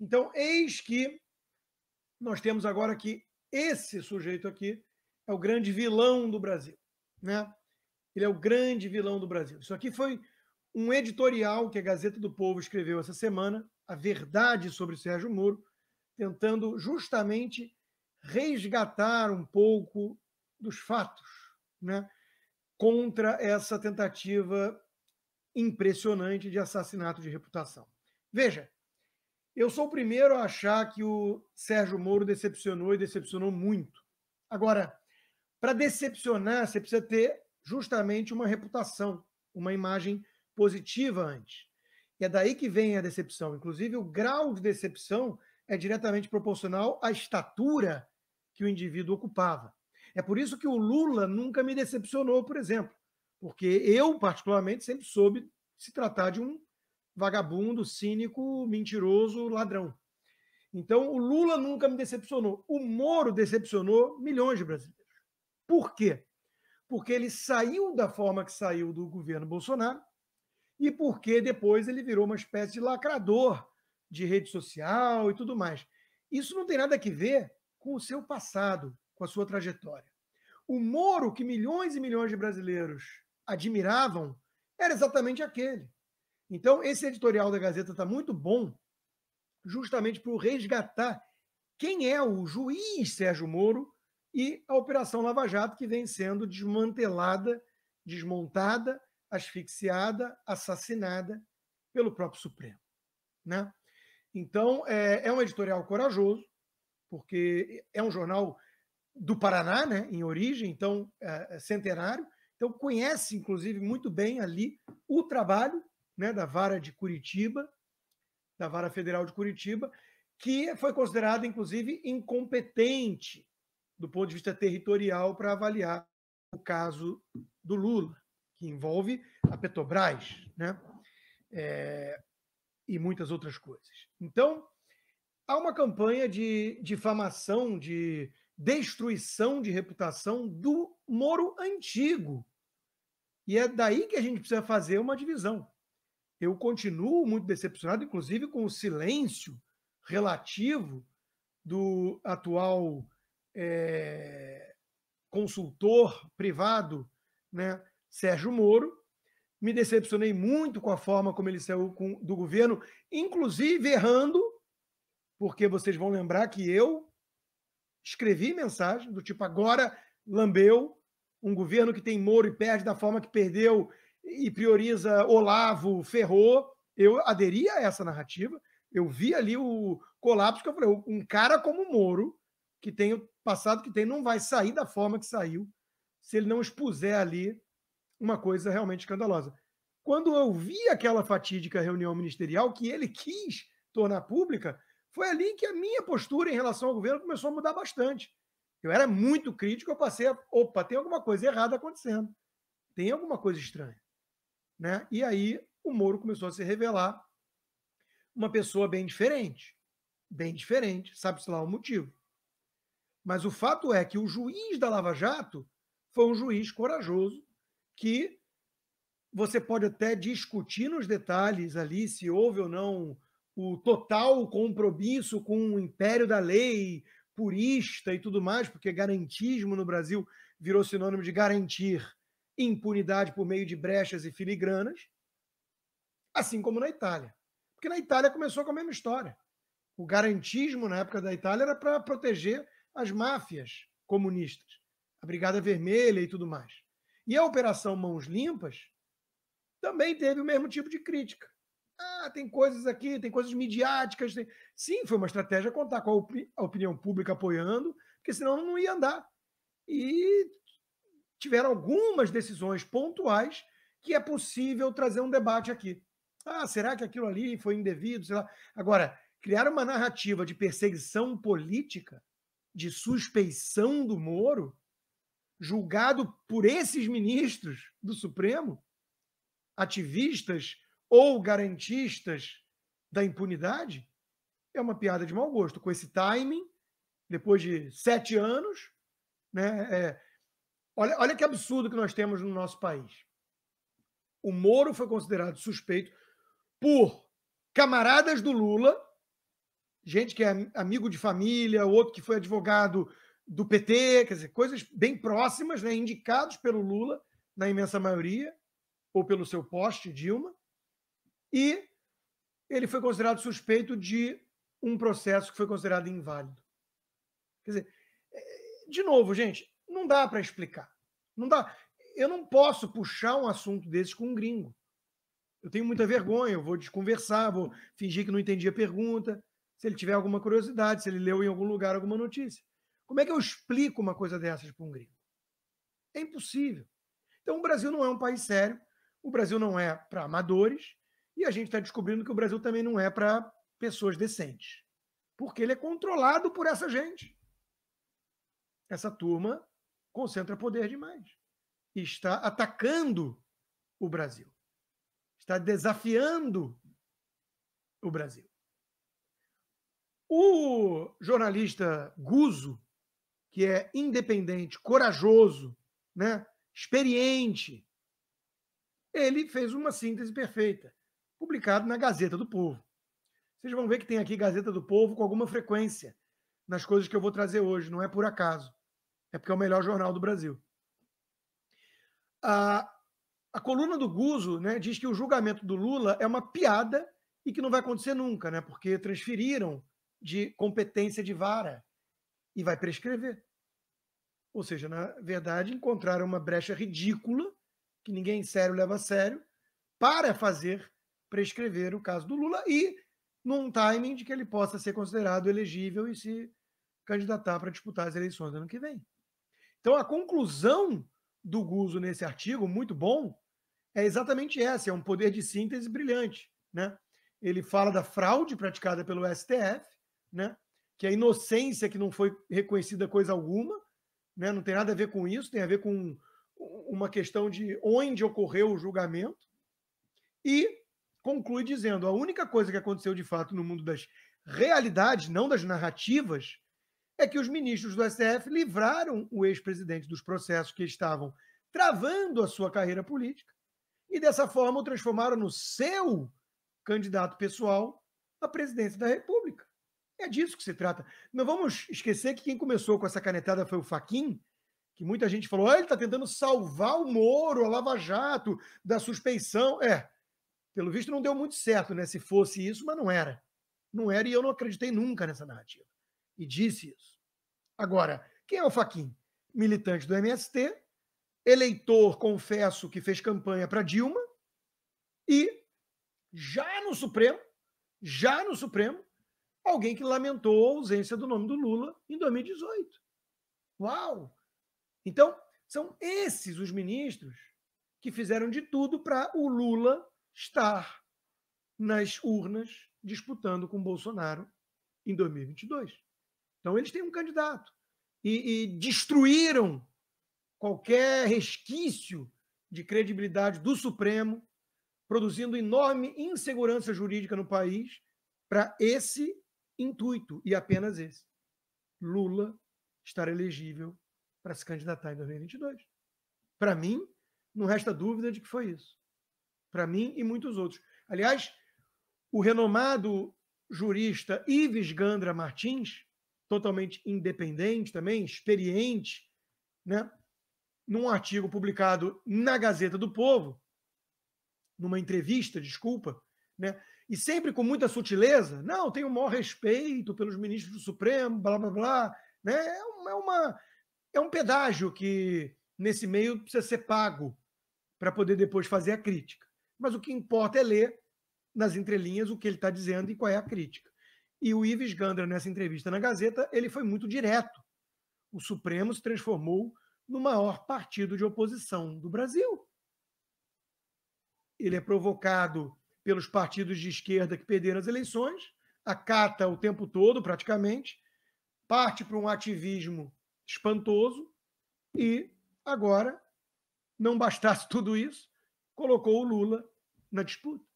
Então, eis que nós temos agora que esse sujeito aqui é o grande vilão do Brasil. Né? Ele é o grande vilão do Brasil. Isso aqui foi um editorial que a Gazeta do Povo escreveu essa semana, A Verdade sobre Sérgio Moro, tentando justamente resgatar um pouco dos fatos né? contra essa tentativa impressionante de assassinato de reputação. Veja, eu sou o primeiro a achar que o Sérgio Moro decepcionou e decepcionou muito. Agora, para decepcionar, você precisa ter justamente uma reputação, uma imagem positiva antes. E é daí que vem a decepção. Inclusive, o grau de decepção é diretamente proporcional à estatura que o indivíduo ocupava. É por isso que o Lula nunca me decepcionou, por exemplo, porque eu, particularmente, sempre soube se tratar de um vagabundo, cínico, mentiroso, ladrão. Então, o Lula nunca me decepcionou. O Moro decepcionou milhões de brasileiros. Por quê? Porque ele saiu da forma que saiu do governo Bolsonaro e porque depois ele virou uma espécie de lacrador de rede social e tudo mais. Isso não tem nada a ver com o seu passado, com a sua trajetória. O Moro, que milhões e milhões de brasileiros admiravam, era exatamente aquele. Então, esse editorial da Gazeta está muito bom, justamente para resgatar quem é o juiz Sérgio Moro e a Operação Lava Jato, que vem sendo desmantelada, desmontada, asfixiada, assassinada pelo próprio Supremo. Né? Então, é, é um editorial corajoso, porque é um jornal do Paraná, né, em origem, então é, é centenário. Então, conhece, inclusive, muito bem ali o trabalho né, da Vara de Curitiba, da Vara Federal de Curitiba, que foi considerada, inclusive, incompetente do ponto de vista territorial para avaliar o caso do Lula, que envolve a Petrobras, né? É, e muitas outras coisas. Então, há uma campanha de difamação, de destruição de reputação do Moro antigo. E é daí que a gente precisa fazer uma divisão. Eu continuo muito decepcionado, inclusive, com o silêncio relativo do atual é, consultor privado, né, Sérgio Moro. Me decepcionei muito com a forma como ele saiu com, do governo, inclusive errando, porque vocês vão lembrar que eu escrevi mensagem do tipo agora lambeu um governo que tem Moro e perde da forma que perdeu e prioriza Olavo, Ferrou. Eu aderi a essa narrativa. Eu vi ali o colapso que eu falei, um cara como o Moro, que tem o passado que tem, não vai sair da forma que saiu se ele não expuser ali uma coisa realmente escandalosa. Quando eu vi aquela fatídica reunião ministerial que ele quis tornar pública, foi ali que a minha postura em relação ao governo começou a mudar bastante. Eu era muito crítico, eu passei a, opa, tem alguma coisa errada acontecendo. Tem alguma coisa estranha. Né? E aí o Moro começou a se revelar uma pessoa bem diferente. Bem diferente, sabe-se lá o motivo. Mas o fato é que o juiz da Lava Jato foi um juiz corajoso que você pode até discutir nos detalhes ali se houve ou não o total compromisso com o império da lei purista e tudo mais, porque garantismo no Brasil virou sinônimo de garantir impunidade por meio de brechas e filigranas, assim como na Itália. Porque na Itália começou com a mesma história. O garantismo na época da Itália era para proteger as máfias comunistas, a Brigada Vermelha e tudo mais. E a Operação Mãos Limpas também teve o mesmo tipo de crítica. Ah, tem coisas aqui, tem coisas midiáticas. Tem... Sim, foi uma estratégia contar com a, opini a opinião pública apoiando, porque senão não ia andar. E tiveram algumas decisões pontuais que é possível trazer um debate aqui. Ah, será que aquilo ali foi indevido? Sei lá. Agora, criar uma narrativa de perseguição política, de suspeição do Moro, julgado por esses ministros do Supremo, ativistas ou garantistas da impunidade, é uma piada de mau gosto. Com esse timing, depois de sete anos, né, é, Olha, olha que absurdo que nós temos no nosso país. O Moro foi considerado suspeito por camaradas do Lula, gente que é amigo de família, outro que foi advogado do PT, quer dizer, coisas bem próximas, né, indicados pelo Lula, na imensa maioria, ou pelo seu poste, Dilma. E ele foi considerado suspeito de um processo que foi considerado inválido. Quer dizer, é, de novo, gente, não dá para explicar. Não dá. Eu não posso puxar um assunto desses com um gringo. Eu tenho muita vergonha, eu vou desconversar, vou fingir que não entendi a pergunta, se ele tiver alguma curiosidade, se ele leu em algum lugar alguma notícia. Como é que eu explico uma coisa dessas para um gringo? É impossível. Então, o Brasil não é um país sério, o Brasil não é para amadores, e a gente está descobrindo que o Brasil também não é para pessoas decentes. Porque ele é controlado por essa gente. Essa turma concentra poder demais. está atacando o Brasil. Está desafiando o Brasil. O jornalista Guzo, que é independente, corajoso, né, experiente, ele fez uma síntese perfeita, publicado na Gazeta do Povo. Vocês vão ver que tem aqui Gazeta do Povo com alguma frequência nas coisas que eu vou trazer hoje, não é por acaso. É porque é o melhor jornal do Brasil. A, a coluna do Guzo né, diz que o julgamento do Lula é uma piada e que não vai acontecer nunca, né, porque transferiram de competência de vara e vai prescrever. Ou seja, na verdade, encontraram uma brecha ridícula, que ninguém sério leva a sério, para fazer prescrever o caso do Lula e num timing de que ele possa ser considerado elegível e se candidatar para disputar as eleições ano que vem. Então, a conclusão do Guzo nesse artigo, muito bom, é exatamente essa: é um poder de síntese brilhante. Né? Ele fala da fraude praticada pelo STF, né? que é a inocência que não foi reconhecida coisa alguma, né? não tem nada a ver com isso, tem a ver com uma questão de onde ocorreu o julgamento. E conclui dizendo: a única coisa que aconteceu de fato no mundo das realidades, não das narrativas, é que os ministros do STF livraram o ex-presidente dos processos que estavam travando a sua carreira política e, dessa forma, o transformaram no seu candidato pessoal à presidência da República. É disso que se trata. Não vamos esquecer que quem começou com essa canetada foi o Faquim, que muita gente falou, ah, ele está tentando salvar o Moro, a Lava Jato, da suspeição. É, pelo visto não deu muito certo, né? Se fosse isso, mas não era. Não era e eu não acreditei nunca nessa narrativa e disse isso. Agora, quem é o Faquin? Militante do MST, eleitor, confesso, que fez campanha para Dilma e já no Supremo, já no Supremo, alguém que lamentou a ausência do nome do Lula em 2018. Uau! Então, são esses os ministros que fizeram de tudo para o Lula estar nas urnas disputando com Bolsonaro em 2022. Então, eles têm um candidato. E, e destruíram qualquer resquício de credibilidade do Supremo, produzindo enorme insegurança jurídica no país para esse intuito e apenas esse. Lula estar elegível para se candidatar em 2022. Para mim, não resta dúvida de que foi isso. Para mim e muitos outros. Aliás, o renomado jurista Ives Gandra Martins totalmente independente também, experiente, né? num artigo publicado na Gazeta do Povo, numa entrevista, desculpa, né? e sempre com muita sutileza, não, tenho o maior respeito pelos ministros do Supremo, blá, blá, blá. Né? É, é uma, é um pedágio que, nesse meio, precisa ser pago para poder depois fazer a crítica. Mas o que importa é ler nas entrelinhas o que ele está dizendo e qual é a crítica. E o Ives Gandra, nessa entrevista na Gazeta, ele foi muito direto. O Supremo se transformou no maior partido de oposição do Brasil. Ele é provocado pelos partidos de esquerda que perderam as eleições, acata o tempo todo, praticamente, parte para um ativismo espantoso e agora, não bastasse tudo isso, colocou o Lula na disputa.